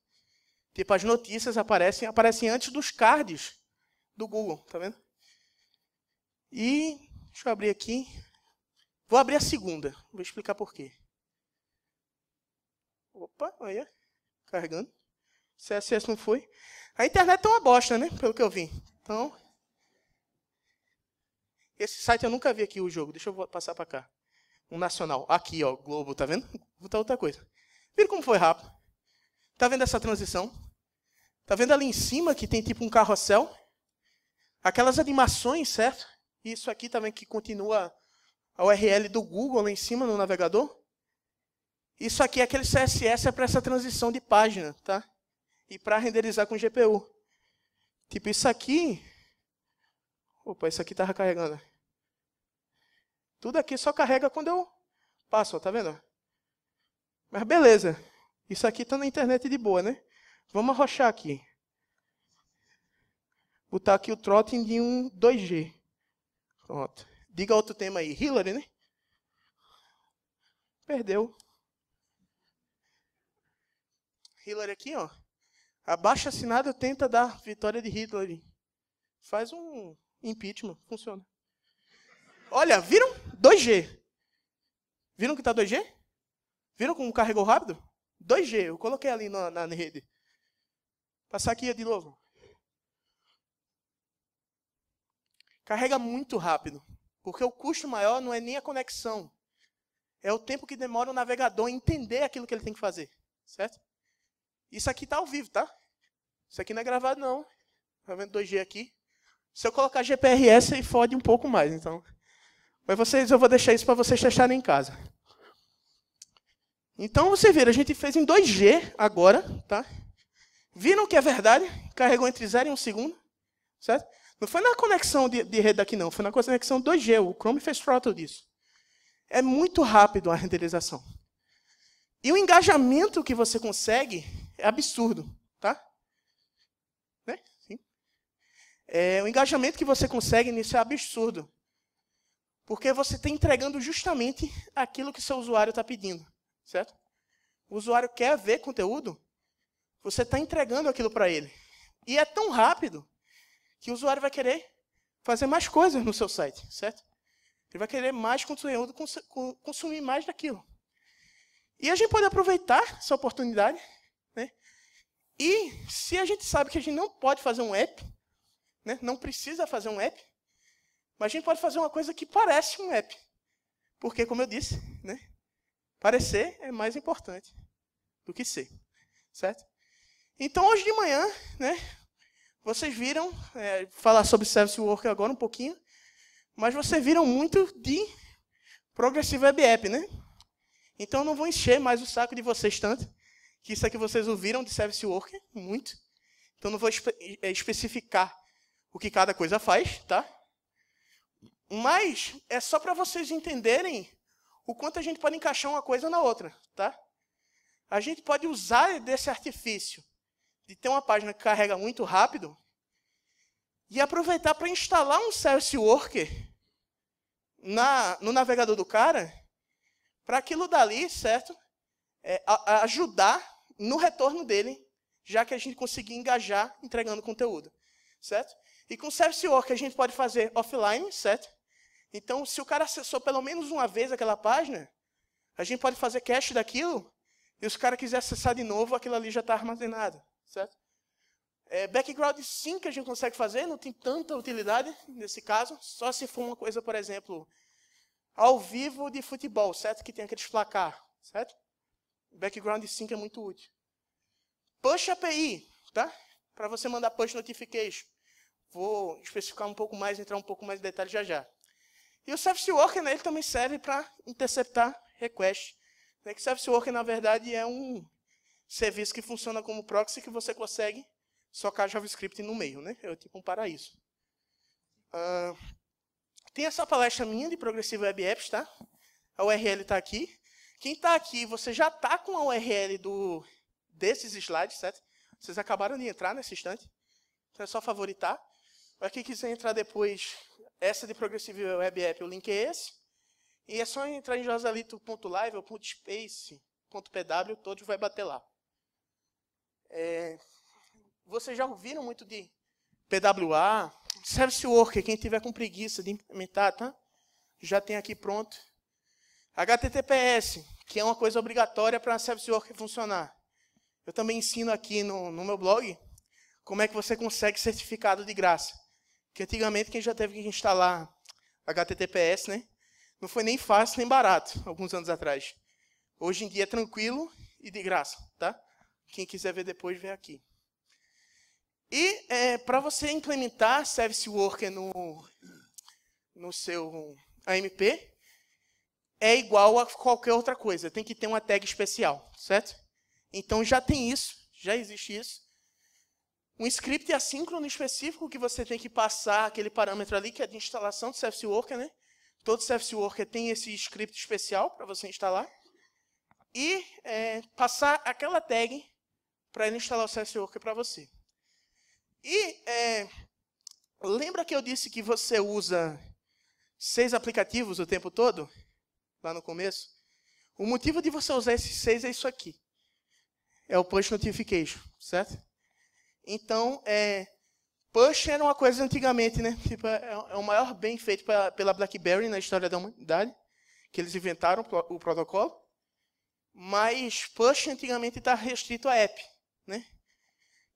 A: Tipo, as notícias aparecem, aparecem antes dos cards do Google, tá vendo? E deixa eu abrir aqui. Vou abrir a segunda. Vou explicar por quê. Opa, olha. Carregando. CSS não foi. A internet é tá uma bosta, né? Pelo que eu vi. Então. Esse site eu nunca vi aqui o jogo. Deixa eu passar para cá. Um nacional. Aqui, ó. Globo, tá vendo? Vou botar outra coisa. Vira como foi rápido. Tá vendo essa transição? Tá vendo ali em cima que tem tipo um carrossel? Aquelas animações, certo? Isso aqui também que continua a URL do Google lá em cima no navegador. Isso aqui, aquele CSS é para essa transição de página, tá? E para renderizar com GPU. Tipo, isso aqui... Opa, isso aqui estava carregando. Tudo aqui só carrega quando eu passo, ó, tá vendo? Mas beleza. Isso aqui está na internet de boa, né? Vamos arrochar aqui. Botar aqui o trotting de um 2G. Pronto. Diga outro tema aí. Hillary, né? Perdeu. Hillary aqui, ó. Abaixa assinado tenta dar vitória de Hillary. Faz um impeachment. Funciona. Olha, viram? 2G. Viram que tá 2G? Viram como carregou rápido? 2G. Eu coloquei ali na, na rede. Passar aqui de novo. Carrega muito rápido. Porque o custo maior não é nem a conexão. É o tempo que demora o navegador a entender aquilo que ele tem que fazer. Certo? Isso aqui está ao vivo, tá? Isso aqui não é gravado, não. Tá vendo 2G aqui? Se eu colocar GPRS, aí fode um pouco mais, então. Mas vocês, eu vou deixar isso para vocês testarem em casa. Então, você vê, a gente fez em 2G agora, tá? Viram que é verdade? Carregou entre 0 e 1 um segundo, certo? Não foi na conexão de, de rede aqui, não. Foi na conexão 2G. O Chrome fez throttle disso. É muito rápido a renderização. E o engajamento que você consegue é absurdo. Tá? Né? É, o engajamento que você consegue nisso é absurdo. Porque você está entregando justamente aquilo que seu usuário está pedindo. Certo? O usuário quer ver conteúdo, você está entregando aquilo para ele. E é tão rápido que o usuário vai querer fazer mais coisas no seu site, certo? Ele vai querer mais conteúdo, consumir mais daquilo. E a gente pode aproveitar essa oportunidade, né? E se a gente sabe que a gente não pode fazer um app, né? não precisa fazer um app, mas a gente pode fazer uma coisa que parece um app. Porque, como eu disse, né? parecer é mais importante do que ser. Certo? Então, hoje de manhã, né? Vocês viram, é, falar sobre Service Worker agora um pouquinho, mas vocês viram muito de Progressive Web App, né? Então eu não vou encher mais o saco de vocês tanto, que isso aqui é vocês ouviram de Service Worker, muito. Então não vou espe é, especificar o que cada coisa faz, tá? Mas é só para vocês entenderem o quanto a gente pode encaixar uma coisa na outra, tá? A gente pode usar desse artifício de ter uma página que carrega muito rápido e aproveitar para instalar um service worker na, no navegador do cara para aquilo dali, certo? É, a, a ajudar no retorno dele, já que a gente conseguir engajar entregando conteúdo, certo? E com o service worker a gente pode fazer offline, certo? Então, se o cara acessou pelo menos uma vez aquela página, a gente pode fazer cache daquilo, e se o cara quiser acessar de novo, aquilo ali já está armazenado. Certo? É, background sim que a gente consegue fazer, não tem tanta utilidade nesse caso, só se for uma coisa, por exemplo, ao vivo de futebol, certo? Que tem aqueles placar, certo? Background sync é muito útil. Push API, tá? Para você mandar push notification. Vou especificar um pouco mais, entrar um pouco mais em detalhe já já. E o Service Worker, né, ele também serve para interceptar requests. Né, que Service Worker, na verdade, é um serviço que funciona como proxy que você consegue socar JavaScript no meio, né? É tipo um paraíso. Uh, tem essa palestra minha de Progressive Web Apps, tá? A URL está aqui. Quem está aqui, você já está com a URL do, desses slides, certo? Vocês acabaram de entrar nesse instante. Então é só favoritar. Para quem quiser entrar depois, essa de Progressive Web App, o link é esse. E é só entrar em josalito.live.space.pw, ou .space.pw, todo vai bater lá. É, vocês já ouviram muito de PWA? Service Worker, quem tiver com preguiça de implementar, tá? Já tem aqui pronto. HTTPS, que é uma coisa obrigatória para o Service Worker funcionar. Eu também ensino aqui no, no meu blog como é que você consegue certificado de graça. Que antigamente quem já teve que instalar HTTPS, né? Não foi nem fácil nem barato alguns anos atrás. Hoje em dia é tranquilo e de graça, tá? Quem quiser ver depois, vê aqui. E é, para você implementar Service Worker no, no seu AMP, é igual a qualquer outra coisa. Tem que ter uma tag especial, certo? Então já tem isso, já existe isso. Um script assíncrono específico que você tem que passar aquele parâmetro ali, que é de instalação do Service Worker, né? Todo Service Worker tem esse script especial para você instalar. E é, passar aquela tag para ele instalar o CS Worker para você. E é, lembra que eu disse que você usa seis aplicativos o tempo todo? Lá no começo? O motivo de você usar esses seis é isso aqui. É o push notification, certo? Então, é, push era uma coisa antigamente, né? Tipo, é, é o maior bem feito pra, pela BlackBerry na história da humanidade, que eles inventaram o protocolo. Mas push antigamente está restrito a app. Né?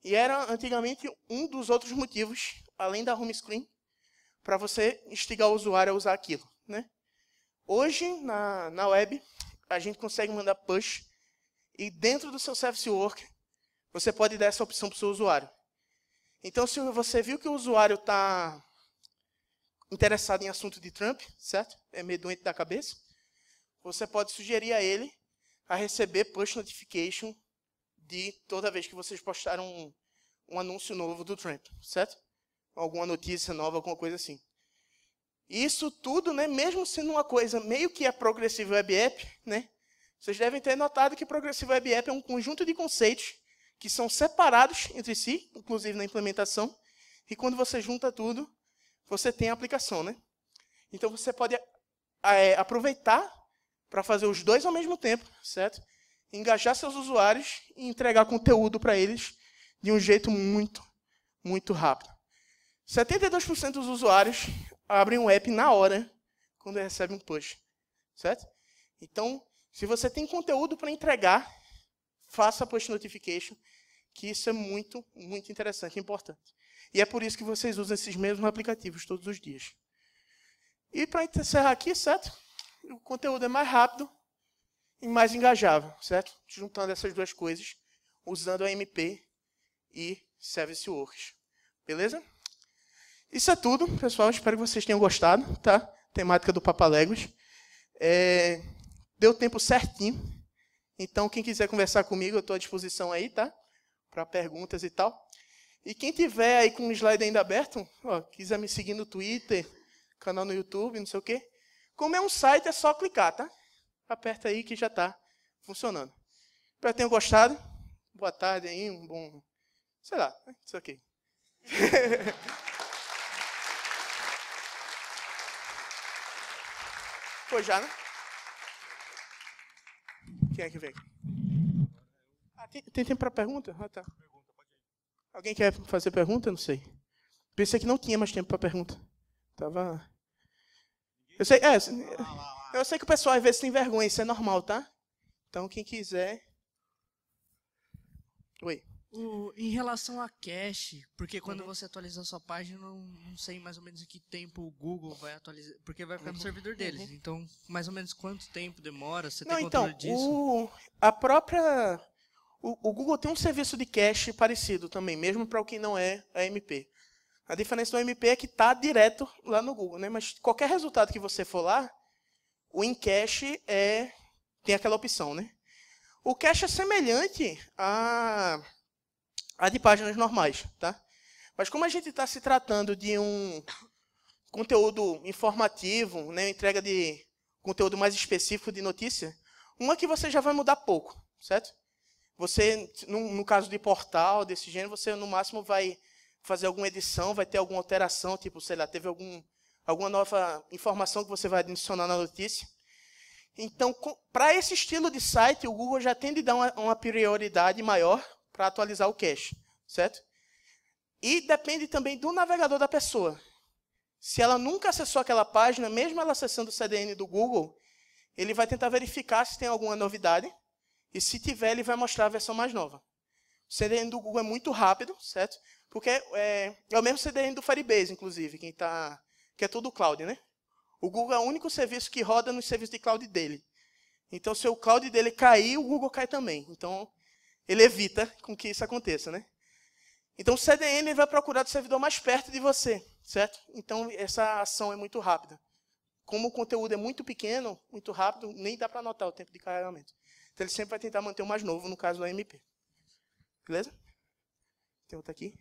A: E era antigamente um dos outros motivos, além da home screen, para você instigar o usuário a usar aquilo. Né? Hoje, na, na web, a gente consegue mandar push e dentro do seu service worker, você pode dar essa opção para o seu usuário. Então, se você viu que o usuário está interessado em assunto de Trump, certo? É meio doente da cabeça. Você pode sugerir a ele a receber push notification de toda vez que vocês postaram um, um anúncio novo do Trump, certo? Alguma notícia nova, alguma coisa assim. Isso tudo, né, mesmo sendo uma coisa meio que a é Progressive Web App, né, vocês devem ter notado que Progressive Web App é um conjunto de conceitos que são separados entre si, inclusive na implementação, e quando você junta tudo, você tem a aplicação. Né? Então você pode é, aproveitar para fazer os dois ao mesmo tempo, certo? engajar seus usuários e entregar conteúdo para eles de um jeito muito, muito rápido. 72% dos usuários abrem um app na hora quando recebem um push, certo? Então, se você tem conteúdo para entregar, faça push notification, que isso é muito, muito interessante e importante. E é por isso que vocês usam esses mesmos aplicativos todos os dias. E para encerrar aqui, certo? O conteúdo é mais rápido, e mais engajável, certo? Juntando essas duas coisas, usando a MP e Service Works. Beleza? Isso é tudo, pessoal. Espero que vocês tenham gostado, tá? Temática do Papalegos. É... Deu tempo certinho. Então, quem quiser conversar comigo, eu estou à disposição aí, tá? Para perguntas e tal. E quem tiver aí com o slide ainda aberto, ó, quiser me seguir no Twitter, canal no YouTube, não sei o quê. Como é um site, é só clicar, tá? aperta aí que já está funcionando. Espero que tenham gostado. Boa tarde aí, um bom. Sei lá, né, isso aqui. Foi já, né? Quem é que vem? Ah, tem, tem tempo para pergunta? Ah, tá. Alguém quer fazer pergunta? Não sei. Pensei que não tinha mais tempo para pergunta. Tava. Eu sei, é, eu sei que o pessoal às vezes tem vergonha, isso é normal, tá? Então, quem quiser. Oi. O, em relação a cache, porque quando uhum. você a sua página, não, não, sei mais ou menos em que tempo o Google vai atualizar, porque vai ficar uhum. no servidor deles. Uhum. Então, mais ou menos quanto tempo demora? Você não, tem então, controle disso? disso? O, a própria. O, o, Google tem um serviço de cache parecido também, mesmo para o que não é AMP. A diferença do MP é que está direto lá no Google, né? Mas qualquer resultado que você for lá, o in cache é tem aquela opção, né? O cache é semelhante a a de páginas normais, tá? Mas como a gente está se tratando de um conteúdo informativo, né, entrega de conteúdo mais específico de notícia, uma que você já vai mudar pouco, certo? Você, no, no caso de portal desse gênero, você no máximo vai fazer alguma edição, vai ter alguma alteração, tipo, sei lá, teve algum, alguma nova informação que você vai adicionar na notícia. Então, para esse estilo de site, o Google já tende a dar uma, uma prioridade maior para atualizar o cache, certo? E depende também do navegador da pessoa. Se ela nunca acessou aquela página, mesmo ela acessando o CDN do Google, ele vai tentar verificar se tem alguma novidade. E se tiver, ele vai mostrar a versão mais nova. O CDN do Google é muito rápido, certo? Porque é, é o mesmo CDN do Firebase, inclusive, quem tá, que é tudo cloud, né? O Google é o único serviço que roda no serviço de cloud dele. Então, se o cloud dele cair, o Google cai também. Então, ele evita com que isso aconteça, né? Então, o CDN vai procurar o servidor mais perto de você, certo? Então, essa ação é muito rápida. Como o conteúdo é muito pequeno, muito rápido, nem dá para anotar o tempo de carregamento. Então, ele sempre vai tentar manter o mais novo, no caso do AMP. Beleza? Tem outra aqui.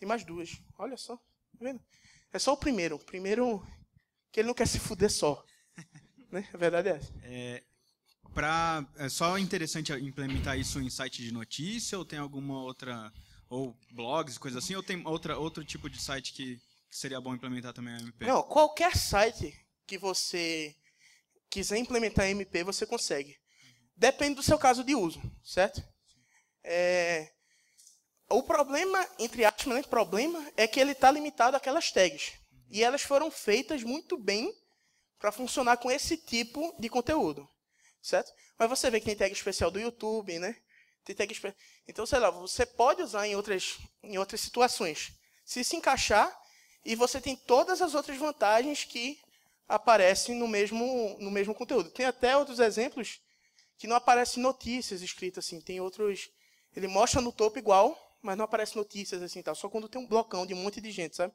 A: Tem mais duas. Olha só. Tá vendo? É só o primeiro. O primeiro que ele não quer se fuder só. né? A verdade é essa. É, pra, é só interessante implementar isso em site de notícia ou tem alguma outra. Ou blogs, coisa assim? Ou tem outra, outro tipo de site que, seria bom implementar também a MP? Não, qualquer site que você quiser implementar MP, você consegue. Depende do seu caso de uso, certo? É, o problema, entre aspas, né, problema é que ele está limitado àquelas tags. E elas foram feitas muito bem para funcionar com esse tipo de conteúdo, certo? Mas você vê que tem tag especial do YouTube, né? Tem tag espe... Então, sei lá, você pode usar em outras, em outras situações. Se se encaixar, e você tem todas as outras vantagens que aparecem no mesmo, no mesmo conteúdo. Tem até outros exemplos que não aparecem notícias escritas assim. Tem outros... Ele mostra no topo igual, mas não aparece notícias assim tal. Só quando tem um blocão de um monte de gente, sabe?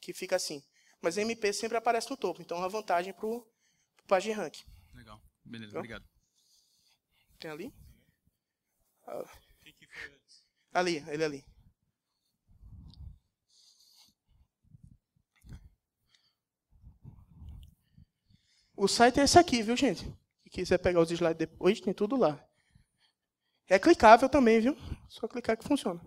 A: Que fica assim. Mas MP sempre aparece no topo, então é uma vantagem pro, pro PageRank. Legal. Beleza, então, obrigado. Tem ali? Ah. Ali, ele ali. O site é esse aqui, viu, gente? Se quiser pegar os slides depois, tem tudo lá. É clicável também, viu? Só clicar que funciona.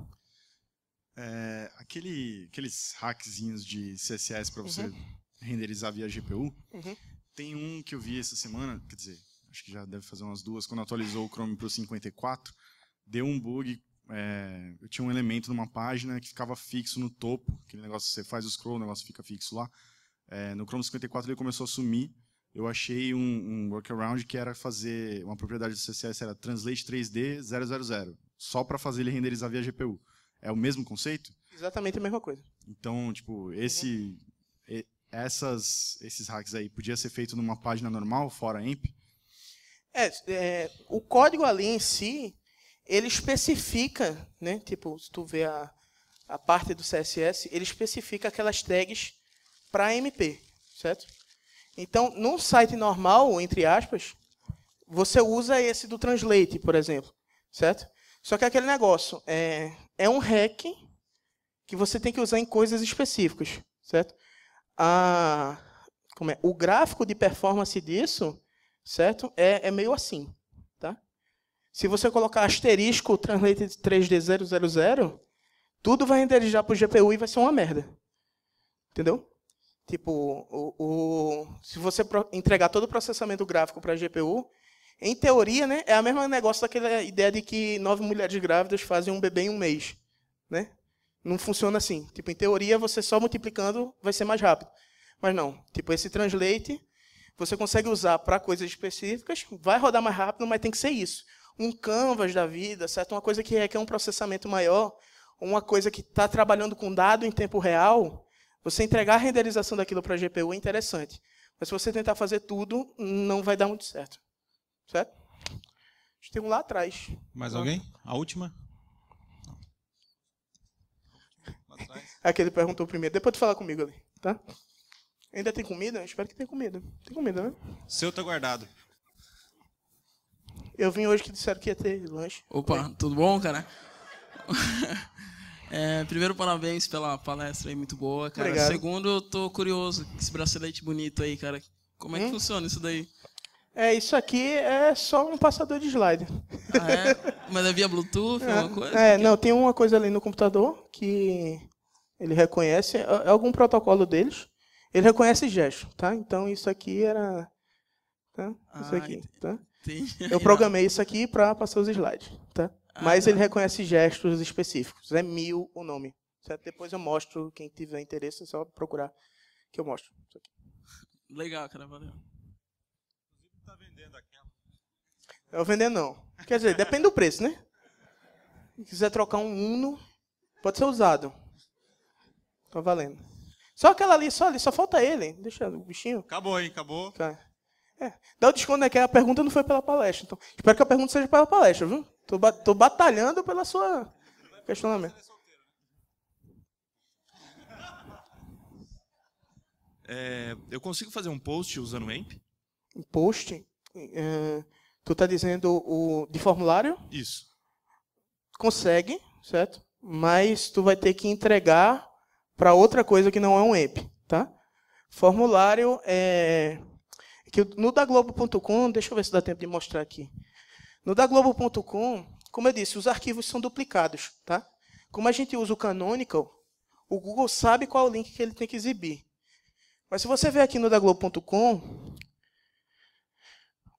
A: É, aquele, aqueles hackzinhos de CSS para você uhum. renderizar via GPU, uhum. tem um que eu vi essa semana, quer dizer, acho que já deve fazer umas duas, quando atualizou o Chrome para o 54, deu um bug. É, eu tinha um elemento numa página que ficava fixo no topo, aquele negócio você faz o scroll, o negócio fica fixo lá. É, no Chrome 54 ele começou a sumir. Eu achei um, um workaround que era fazer uma propriedade do CSS era translate 3D 000, só para fazer ele renderizar via GPU. É o mesmo conceito? Exatamente a mesma coisa. Então, tipo, esse, uhum. essas, esses hacks aí podia ser feito numa página normal, fora AMP? É, é, o código ali em si, ele especifica, né? Tipo, se tu vê a, a parte do CSS, ele especifica aquelas tags para MP, certo? Então, num site normal, entre aspas, você usa esse do Translate, por exemplo, certo? Só que é aquele negócio, é, é um hack que você tem que usar em coisas específicas, certo? A, como é, o gráfico de performance disso, certo? É, é meio assim, tá? Se você colocar asterisco translated 3D000, tudo vai renderizar para o GPU e vai ser uma merda. Entendeu? Tipo, o, o se você entregar todo o processamento gráfico para a GPU, em teoria, né, é a mesma negócio daquela ideia de que nove mulheres grávidas fazem um bebê em um mês. Né? Não funciona assim. Tipo, em teoria, você só multiplicando vai ser mais rápido. Mas não. Tipo, esse translate você consegue usar para coisas específicas, vai rodar mais rápido, mas tem que ser isso. Um canvas da vida, certo? Uma coisa que requer um processamento maior, uma coisa que está trabalhando com dado em tempo real, você entregar a renderização daquilo para a GPU é interessante. Mas se você tentar fazer tudo, não vai dar muito certo. Certo? A gente tem um lá atrás. Mais então, alguém? A última? É aquele perguntou primeiro. Depois tu fala comigo ali, tá? Ainda tem comida? Espero que tenha comida. Tem comida, né? Seu tá guardado. Eu vim hoje que disseram que ia ter lanche. Opa, Oi. tudo bom, cara? é, primeiro, parabéns pela palestra aí, muito boa, cara. Obrigado. Segundo, eu tô curioso, esse bracelete bonito aí, cara. Como é que hum? funciona isso daí? É, isso aqui é só um passador de slide. Ah, é? Mas é via Bluetooth, é, alguma coisa? É, não, tem uma coisa ali no computador que ele reconhece, é, é algum protocolo deles. Ele reconhece gesto, tá? Então isso aqui era. Tá? Isso ah, aqui, tá? Eu programei isso aqui para passar os slides, tá? Ah, Mas tá. ele reconhece gestos específicos. É mil o nome. Certo? Depois eu mostro, quem tiver interesse, é só procurar que eu mostro. Legal, cara, valeu. Eu vender não. Quer dizer, depende do preço, né? Se quiser trocar um Uno, pode ser usado. Tá valendo. Só aquela ali, só ali, só falta ele. Deixa o bichinho. Acabou, hein? Acabou. Tá. É. Dá o desconto, né? Que a pergunta não foi pela palestra. Então, espero que a pergunta seja pela palestra, viu? Tô, ba tô batalhando pela sua questionamento. É, né? é, eu consigo fazer um post usando o AMP? Um post? É, Tu está dizendo o de formulário? Isso. Consegue, certo? Mas tu vai ter que entregar para outra coisa que não é um app, tá? Formulário é, é que no daglobo.com, deixa eu ver se dá tempo de mostrar aqui. No daglobo.com, como eu disse, os arquivos são duplicados, tá? Como a gente usa o Canonical, o Google sabe qual é o link que ele tem que exibir. Mas se você ver aqui no daglobo.com,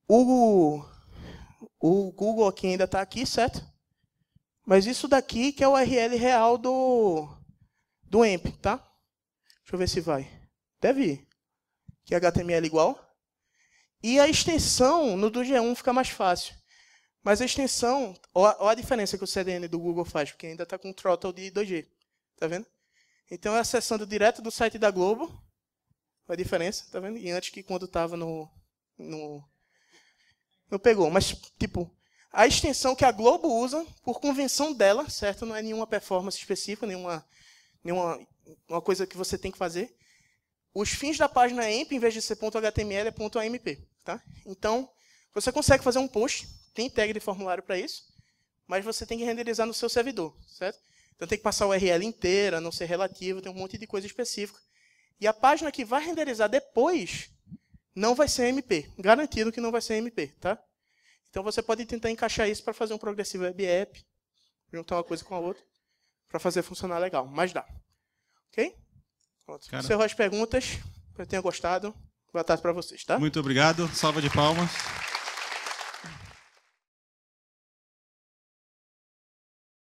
A: o o Google aqui ainda está aqui, certo? Mas isso daqui que é o URL real do, do AMP, tá? Deixa eu ver se vai. Deve ir. Que é HTML igual. E a extensão no do G1 fica mais fácil. Mas a extensão, olha a diferença que o CDN do Google faz, porque ainda está com throttle de 2G. Tá vendo? Então, é acessando direto do site da Globo, a diferença, tá vendo? E antes que quando estava no, no não pegou. Mas, tipo, a extensão que a Globo usa, por convenção dela, certo? Não é nenhuma performance específica, nenhuma, nenhuma uma coisa que você tem que fazer. Os fins da página AMP, em vez de ser .html, é .amp. Tá? Então, você consegue fazer um post, tem tag de formulário para isso, mas você tem que renderizar no seu servidor, certo? Então tem que passar a URL inteira, não ser relativo, tem um monte de coisa específica. E a página que vai renderizar depois não vai ser MP. Garantido que não vai ser MP, tá? Então você pode tentar encaixar isso para fazer um progressivo web app, juntar uma coisa com a outra, para fazer funcionar legal. Mas dá. Ok? Pronto. Encerro as perguntas. Que tenha gostado. Boa tarde para vocês, tá? Muito obrigado. Salva de palmas.